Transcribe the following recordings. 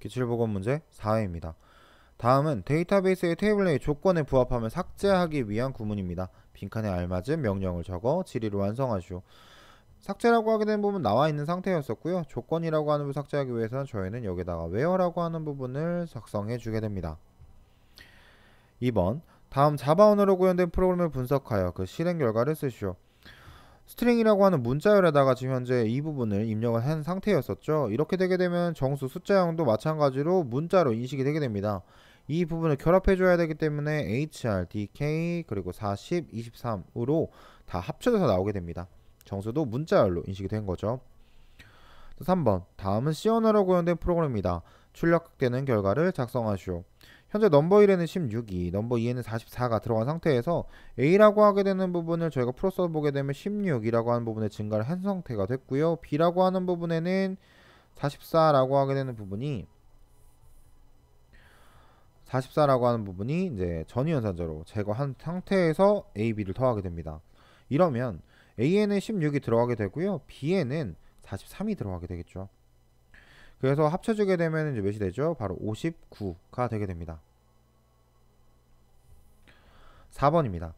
기출보건 문제 4회입니다. 다음은 데이터베이스의 테이블 내 조건에 부합하면 삭제하기 위한 구문입니다. 빈칸에 알맞은 명령을 적어 질의를 완성하시오. 삭제라고 하게 된 부분 나와 있는 상태였었고요. 조건이라고 하는 부분 삭제하기 위해서는 저희는 여기다가 where라고 하는 부분을 작성해 주게 됩니다. 2번 다음 자바 언으로 구현된 프로그램을 분석하여 그 실행 결과를 쓰시오. 스트링이라고 하는 문자열에다가 지금 현재 이 부분을 입력을 한 상태였었죠. 이렇게 되게 되면 정수 숫자형도 마찬가지로 문자로 인식이 되게 됩니다. 이 부분을 결합해줘야 되기 때문에 HR, DK, 그리고 40, 23으로 다 합쳐져서 나오게 됩니다. 정수도 문자열로 인식이 된 거죠. 3번, 다음은 C 언어로 구현된 프로그램입니다 출력되는 결과를 작성하시오. 현재 넘버 1에는 16이, 넘버 2에는 44가 들어간 상태에서 A라고 하게 되는 부분을 저희가 풀어서 보게 되면 16이라고 하는 부분에 증가를 한 상태가 됐고요. B라고 하는 부분에는 44라고 하게 되는 부분이 44라고 하는 부분이 이제 전위연산자로 제거한 상태에서 A, B를 더하게 됩니다. 이러면 A에는 16이 들어가게 되고요. B에는 43이 들어가게 되겠죠. 그래서 합쳐지게 되면 이제 몇이 되죠? 바로 59가 되게 됩니다. 4번입니다.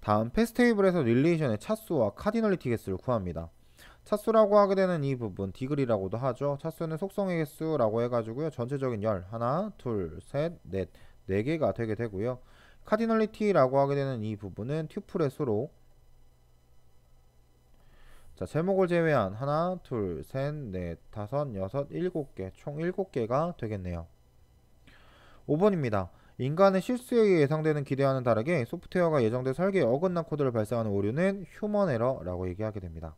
다음 패스 테이블에서 릴레이션의 차수와 카디널리티 개수를 구합니다. 차수라고 하게 되는 이 부분 디그리라고도 하죠. 차수는 속성의 개수라고 해가지고요. 전체적인 열 하나, 둘, 셋, 넷, 네 개가 되게 되고요. 카디널리티라고 하게 되는 이 부분은 튜플의 수로 자, 세목을 제외한 하나, 둘, 셋, 넷, 다섯, 여섯, 일곱 개, 총 일곱 개가 되겠네요. 5번입니다. 인간의 실수에 의해 예상되는 기대와는 다르게 소프트웨어가 예정된 설계에 어긋난 코드를 발생하는 오류는 휴먼 에러라고 얘기하게 됩니다.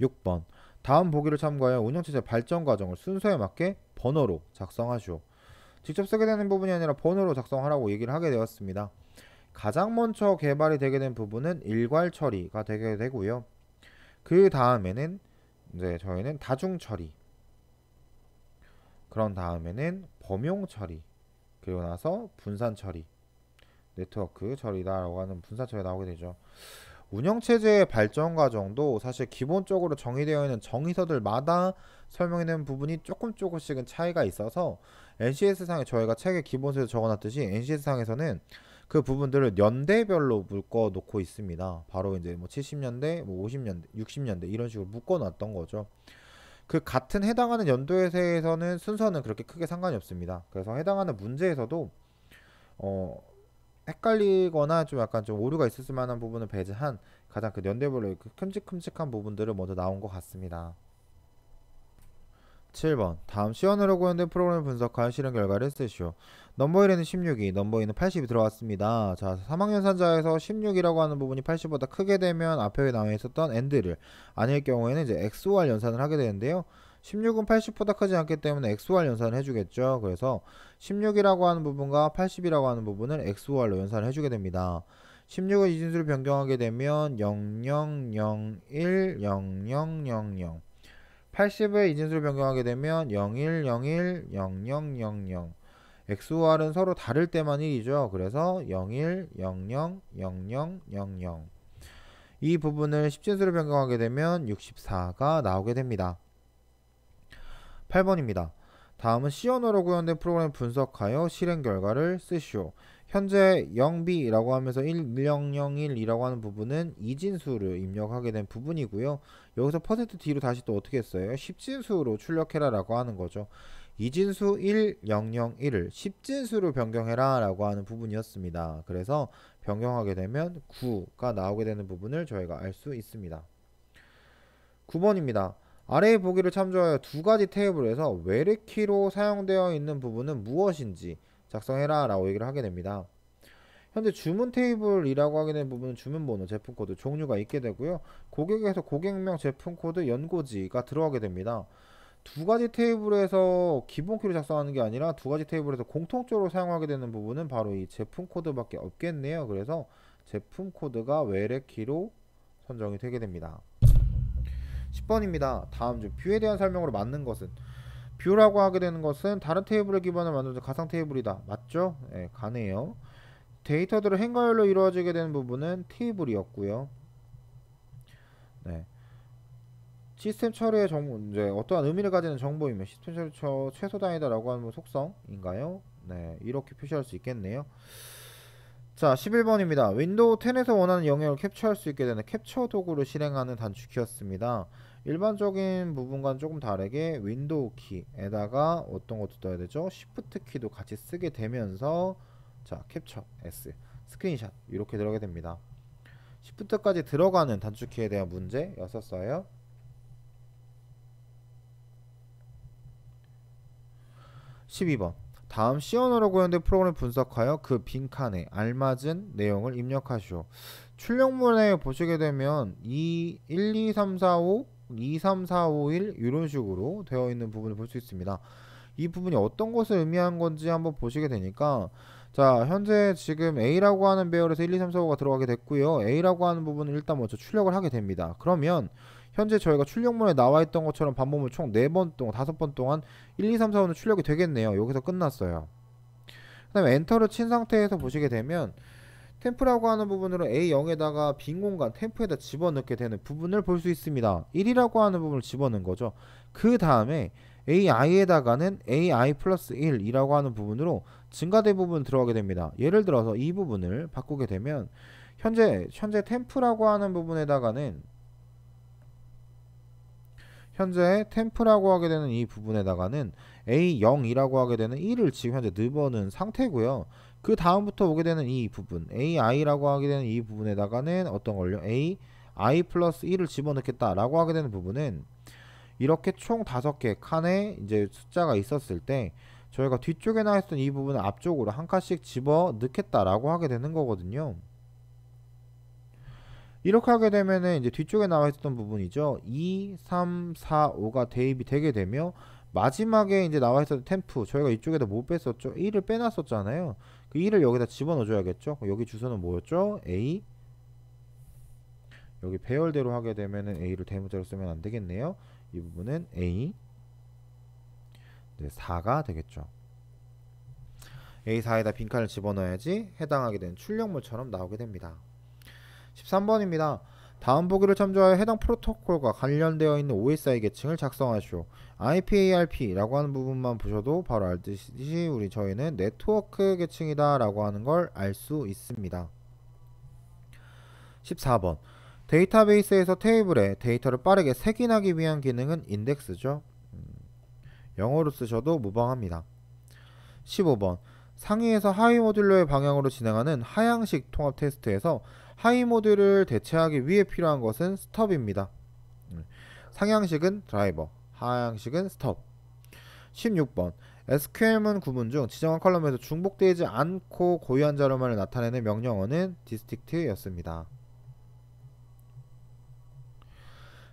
6번. 다음 보기를 참고하여 운영체제 발전 과정을 순서에 맞게 번호로 작성하시오. 직접 쓰게 되는 부분이 아니라 번호로 작성하라고 얘기를 하게 되었습니다. 가장 먼저 개발이 되게 된 부분은 일괄 처리가 되게 되고요. 그 다음에는 이제 저희는 다중 처리. 그런 다음에는 범용 처리. 그리고 나서 분산 처리. 네트워크 처리다라고 하는 분산 처리 나오게 되죠. 운영체제의 발전 과정도 사실 기본적으로 정의되어 있는 정의서들마다 설명되는 부분이 조금 조금씩은 차이가 있어서 NCS상에 저희가 책에 기본서에 적어놨듯이 NCS상에서는 그 부분들을 연대별로 묶어 놓고 있습니다. 바로 이제 뭐 70년대, 뭐 50년대, 60년대 이런 식으로 묶어 놨던 거죠. 그 같은 해당하는 연도에 대해서는 순서는 그렇게 크게 상관이 없습니다. 그래서 해당하는 문제에서도 어 헷갈리거나 좀 약간 좀 오류가 있을 만한 부분을 배제한 가장 그 연대별로 큼직큼직한 부분들을 먼저 나온 것 같습니다. 7번 다음 시연으로 구현된 프로그램 분석하여 실현 결과를 쓰시오. 넘버 1에는 16이, 넘버 2는 80이 들어왔습니다. 자, 3학년 산자에서 16이라고 하는 부분이 80보다 크게 되면 앞에 나와 있었던 a 드를 아닐 경우에는 이제 XOR 연산을 하게 되는데요. 16은 80보다 크지 않기 때문에 XOR 연산을 해주겠죠. 그래서 16이라고 하는 부분과 80이라고 하는 부분을 XOR로 연산을 해주게 됩니다. 16을 이진수를 변경하게 되면 00010000 80의 이진수를 변경하게 되면 01, 01, 00, 00 XOR은 서로 다를 때만 1이죠. 그래서 01, 00, 00, 00. 이 부분을 10진수로 변경하게 되면 64가 나오게 됩니다. 8번입니다. 다음은 C 언어로 구현된 프로그램 분석하여 실행 결과를 쓰시오. 현재 0B라고 하면서 1001이라고 0 하는 부분은 이진수를 입력하게 된 부분이고요. 여기서 퍼센트 %d로 다시 또 어떻게 했어요? 10진수로 출력해라 라고 하는 거죠. 이진수 1001을 10진수로 변경해라 라고 하는 부분이었습니다. 그래서 변경하게 되면 9가 나오게 되는 부분을 저희가 알 수 있습니다. 9번입니다. 아래의 보기를 참조하여 두 가지 테이블에서 외래키로 사용되어 있는 부분은 무엇인지 작성해라 라고 얘기를 하게 됩니다. 현재 주문 테이블이라고 하게 된 부분은 주문 번호, 제품 코드, 종류가 있게 되고요. 고객에서 고객명, 제품 코드, 연고지가 들어가게 됩니다. 두 가지 테이블에서 기본 키를 작성하는 게 아니라 두 가지 테이블에서 공통적으로 사용하게 되는 부분은 바로 이 제품 코드밖에 없겠네요. 그래서 제품 코드가 외래 키로 선정이 되게 됩니다. 10번입니다. 다음 중 뷰에 대한 설명으로 맞는 것은 뷰라고 하게 되는 것은 다른 테이블의 기반을 만들어서 가상 테이블이다. 맞죠? 네, 가네요. 데이터들을 행가열로 이루어지게 되는 부분은 테이블이었고요. 네. 시스템 처리의 정보, 이제 어떠한 의미를 가지는 정보이며 시스템 처리 처, 최소 단위다라고 하는 속성인가요? 네, 이렇게 표시할 수 있겠네요. 자, 11번입니다. 윈도우 10에서 원하는 영역을 캡처할 수 있게 되는 캡처 도구를 실행하는 단축키였습니다. 일반적인 부분과는 조금 다르게 윈도우 키에다가 어떤 것도 떠야 되죠? 시프트 키도 같이 쓰게 되면서 자 캡처 S 스크린샷 이렇게 들어가게 됩니다. 시프트까지 들어가는 단축키에 대한 문제였었어요. 1 2번 다음 시연으로 구현된 프로그램 분석하여 그 빈칸에 알맞은 내용을 입력하시오. 출력문에 보시게 되면 2, 1, 2, 3, 4, 5 2, 3, 4, 5, 1 이런 식으로 되어 있는 부분을 볼 수 있습니다. 이 부분이 어떤 것을 의미한 건지 한번 보시게 되니까 자 현재 지금 A라고 하는 배열에서 1, 2, 3, 4, 5가 들어가게 됐고요. A라고 하는 부분은 일단 먼저 출력을 하게 됩니다. 그러면 현재 저희가 출력문에 나와 있던 것처럼 반복을 총 4번 동안 5번 동안 1, 2, 3, 4, 5는 출력이 되겠네요. 여기서 끝났어요. 그 다음에 엔터를 친 상태에서 보시게 되면 템프라고 하는 부분으로 A0에다가 빈 공간 템프에다 집어넣게 되는 부분을 볼 수 있습니다. 1이라고 하는 부분을 집어넣은 거죠. 그 다음에 AI에다가는 AI 플러스 1이라고 하는 부분으로 증가된 부분 들어가게 됩니다. 예를 들어서 이 부분을 바꾸게 되면 현재 현재 템프라고 하는 부분에다가는 현재 템프라고 하게 되는 이 부분에다가는 A0이라고 하게 되는 1을 지금 현재 넣어놓은 상태고요. 그 다음부터 오게 되는 이 부분 AI라고 하게 되는 이 부분에다가는 어떤 걸요? AI 플러스 1을 집어넣겠다라고 하게 되는 부분은 이렇게 총 다섯 개 칸에 이제 숫자가 있었을 때 저희가 뒤쪽에 나와있던이 부분을 앞쪽으로 한 칸씩 집어 넣겠다라고 하게 되는 거거든요. 이렇게 하게 되면은 이제 뒤쪽에 나와 있었던 부분이죠. 2, 3, 4, 5가 대입이 되게 되며 마지막에 이제 나와 있었던 템프 저희가 이쪽에다 못 뺐었죠. 1을 빼놨었잖아요. 그 1을 여기다 집어넣어줘야겠죠. 여기 주소는 뭐였죠? a 여기 배열대로 하게 되면은 a를 대문자로 쓰면 안 되겠네요. 이 부분은 a 네, 4가 되겠죠. A4에다 빈칸을 집어넣어야지 해당하게 되 출력물처럼 나오게 됩니다. 13번입니다. 다음 보기를 참조하여 해당 프로토콜과 관련되어 있는 OSI 계층을 작성하시오. IPARP라고 하는 부분만 보셔도 바로 알듯이 우리 저희는 네트워크 계층이다라고 하는 걸 알 수 있습니다. 14번 데이터베이스에서 테이블에 데이터를 빠르게 색인하기 위한 기능은 인덱스죠. 음, 영어로 쓰셔도 무방합니다. 15번 상위에서 하위 모듈러의 방향으로 진행하는 하향식 통합 테스트에서 하이 모드를 대체하기 위해 필요한 것은 스톱입니다. 음. 상향식은 드라이버, 하향식은 스톱. 16번 SQM은 구분 중 지정한 컬럼에서 중복되지 않고 고유한 자료만을 나타내는 명령어는 디스틱트였습니다.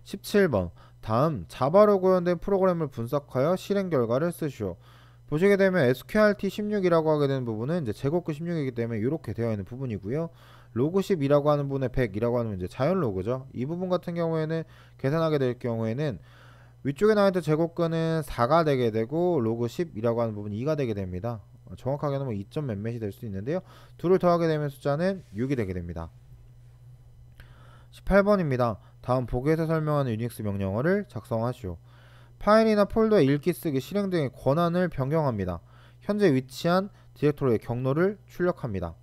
17번 다음 자바로 구현된 프로그램을 분석하여 실행 결과를 쓰시오. 보시게 되면 SQRT 16이라고 하게 되는 부분은 이제 제곱구 16이기 때문에 이렇게 되어 있는 부분이고요. 로그 10이라고 하는 분의 100이라고 하는 이제 자연 로그죠. 이 부분 같은 경우에는 계산하게 될 경우에는 위쪽에 나와 있던 제곱근은 4가 되게 되고 로그 10이라고 하는 부분 2가 되게 됩니다. 어, 정확하게는 뭐 2점 몇몇이 될 수 있는데요. 둘을 더하게 되면 숫자는 6이 되게 됩니다. 18번입니다. 다음 보기에서 설명하는 유닉스 명령어를 작성하시오. 파일이나 폴더의 읽기 쓰기 실행 등의 권한을 변경합니다. 현재 위치한 디렉토리의 경로를 출력합니다.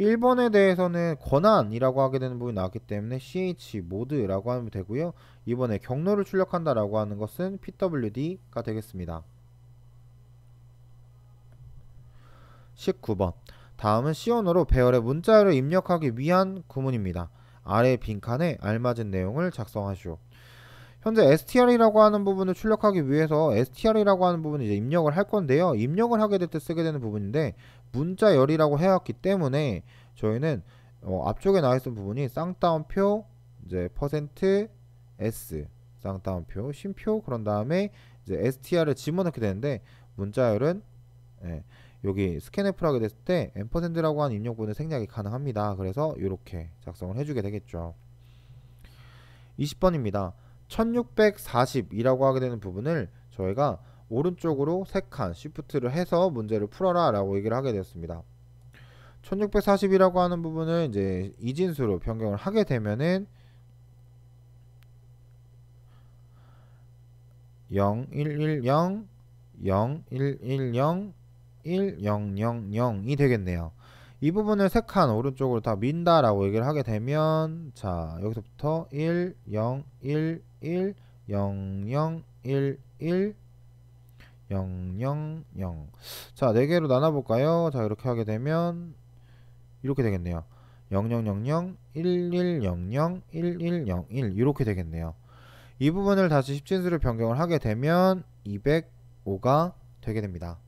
1번에 대해서는 권한이라고 하게 되는 부분이 나왔기 때문에 ch 모드라고 하면 되고요. 이번에 경로를 출력한다라고 하는 것은 pwd가 되겠습니다. 19번 다음은 C 언어로 배열의 문자를 입력하기 위한 구문입니다. 아래 빈칸에 알맞은 내용을 작성하시오. 현재 str이라고 하는 부분을 출력하기 위해서 str이라고 하는 부분을 이제 입력을 할 건데요. 입력을 하게 될 때 쓰게 되는 부분인데 문자열이라고 해왔기 때문에 저희는 어, 앞쪽에 나와 있던 부분이 쌍따옴표 이제 퍼센트 s 쌍따옴표 심표 그런 다음에 이제 str을 집어넣게 되는데 문자열은 예, 여기 스캔F를 하게 됐을 때 %라고 하는 입력분을 생략이 가능합니다. 그래서 이렇게 작성을 해주게 되겠죠. 20번입니다. 1640이라고 하게 되는 부분을 저희가 오른쪽으로 3칸 시프트를 해서 문제를 풀어라 라고 얘기를 하게 되었습니다. 1640이라고 하는 부분을 이제 이진수로 변경을 하게 되면은 0110 0110 1000이 되겠네요. 이 부분을 세칸 오른쪽으로 다 민다 라고 얘기를 하게 되면 자 여기서부터 1 0 1 1 0 0 1 1 0 0 0자 4개로 나눠볼까요 자 이렇게 하게 되면 이렇게 되겠네요 0000 1100 1101 이렇게 되겠네요 이 부분을 다시 십진수를 변경을 하게 되면 205가 되게 됩니다